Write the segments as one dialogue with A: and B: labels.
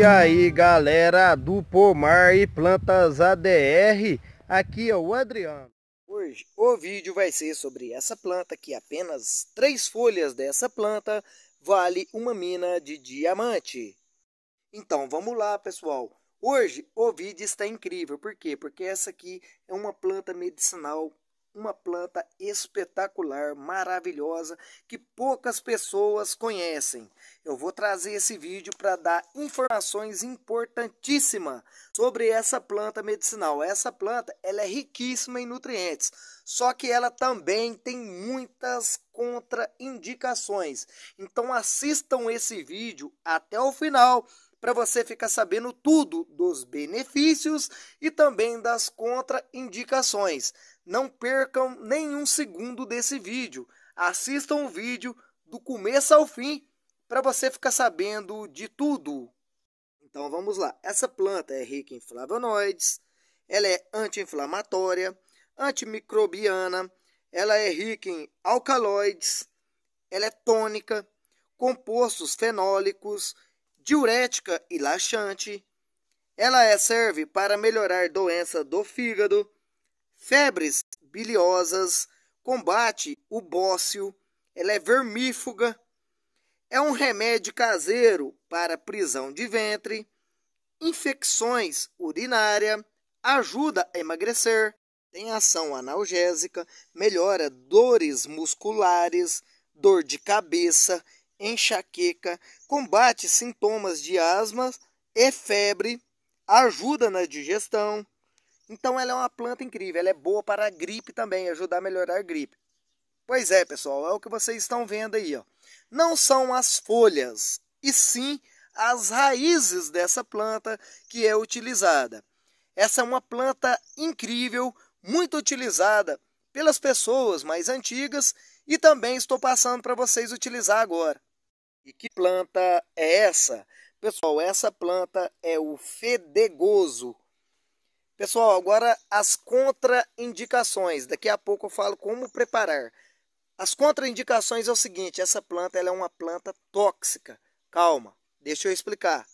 A: E aí galera do Pomar e Plantas ADR, aqui é o Adriano. Hoje o vídeo vai ser sobre essa planta que apenas três folhas dessa planta vale uma mina de diamante. Então vamos lá pessoal, Hoje o vídeo está incrível, por quê? Porque essa aqui é uma planta medicinal uma planta espetacular, maravilhosa, que poucas pessoas conhecem. Eu vou trazer esse vídeo para dar informações importantíssimas sobre essa planta medicinal. Essa planta ela é riquíssima em nutrientes, só que ela também tem muitas contraindicações. Então assistam esse vídeo até o final para você ficar sabendo tudo dos benefícios e também das contraindicações. Não percam nenhum segundo desse vídeo. Assistam o vídeo do começo ao fim para você ficar sabendo de tudo. Então vamos lá. Essa planta é rica em flavonoides, ela é anti-inflamatória, antimicrobiana, ela é rica em alcaloides, ela é tônica, compostos fenólicos, diurética e laxante. Ela é, serve para melhorar doença do fígado, febres biliosas, combate o bócio, ela é vermífuga, é um remédio caseiro para prisão de ventre, infecções urinária, ajuda a emagrecer, tem ação analgésica, melhora dores musculares, dor de cabeça, enxaqueca, combate sintomas de asma e febre, ajuda na digestão, então ela é uma planta incrível, ela é boa para a gripe também, ajudar a melhorar a gripe. Pois é, pessoal, é o que vocês estão vendo aí, ó. Não são as folhas, e sim as raízes dessa planta que é utilizada. Essa é uma planta incrível, muito utilizada pelas pessoas mais antigas e também estou passando para vocês utilizar agora. E que planta é essa? Pessoal, essa planta é o fedegoso Pessoal, agora as contraindicações. Daqui a pouco eu falo como preparar. As contraindicações é o seguinte: essa planta ela é uma planta tóxica. Calma, deixa eu explicar.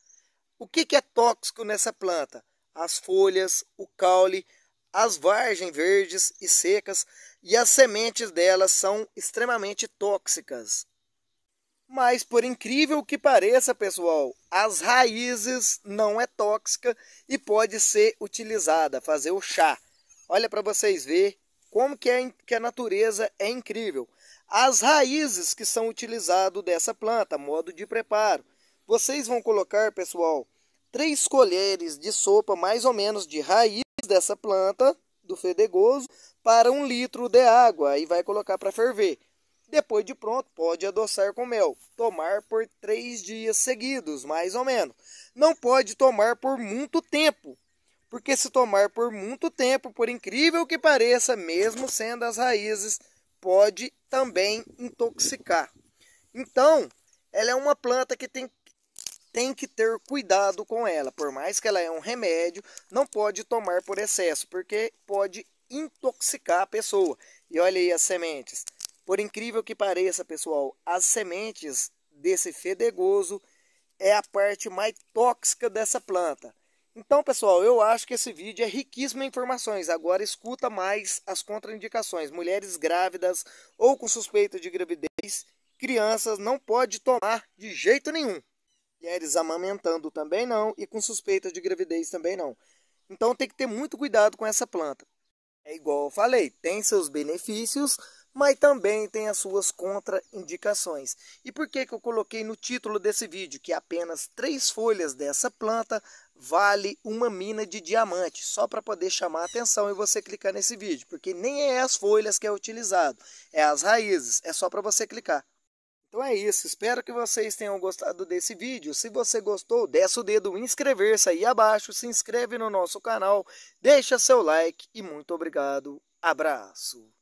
A: O que, que é tóxico nessa planta? As folhas, o caule, as vargens verdes e secas e as sementes delas são extremamente tóxicas. Mas por incrível que pareça, pessoal, as raízes não é tóxica e pode ser utilizada, fazer o chá. Olha para vocês ver como que, é, que a natureza é incrível. As raízes que são utilizadas dessa planta, modo de preparo. Vocês vão colocar, pessoal, três colheres de sopa, mais ou menos, de raiz dessa planta, do fedegoso, para um litro de água e vai colocar para ferver. Depois de pronto, pode adoçar com mel. Tomar por três dias seguidos, mais ou menos. Não pode tomar por muito tempo, porque se tomar por muito tempo, por incrível que pareça, mesmo sendo as raízes, pode também intoxicar. Então, ela é uma planta que tem, tem que ter cuidado com ela. Por mais que ela é um remédio, não pode tomar por excesso, porque pode intoxicar a pessoa. E olha aí as sementes. Por incrível que pareça, pessoal, as sementes desse fedegoso é a parte mais tóxica dessa planta. Então, pessoal, eu acho que esse vídeo é riquíssimo em informações. Agora escuta mais as contraindicações. Mulheres grávidas ou com suspeita de gravidez, crianças não pode tomar de jeito nenhum. Mulheres amamentando também não e com suspeita de gravidez também não. Então tem que ter muito cuidado com essa planta. É igual eu falei, tem seus benefícios, mas também tem as suas contraindicações. E por que, que eu coloquei no título desse vídeo que apenas três folhas dessa planta vale uma mina de diamante? Só para poder chamar a atenção e você clicar nesse vídeo, porque nem é as folhas que é utilizado, é as raízes, é só para você clicar. Então é isso, espero que vocês tenham gostado desse vídeo. Se você gostou, desce o dedo inscrever-se aí abaixo, se inscreve no nosso canal, deixa seu like e muito obrigado. Abraço!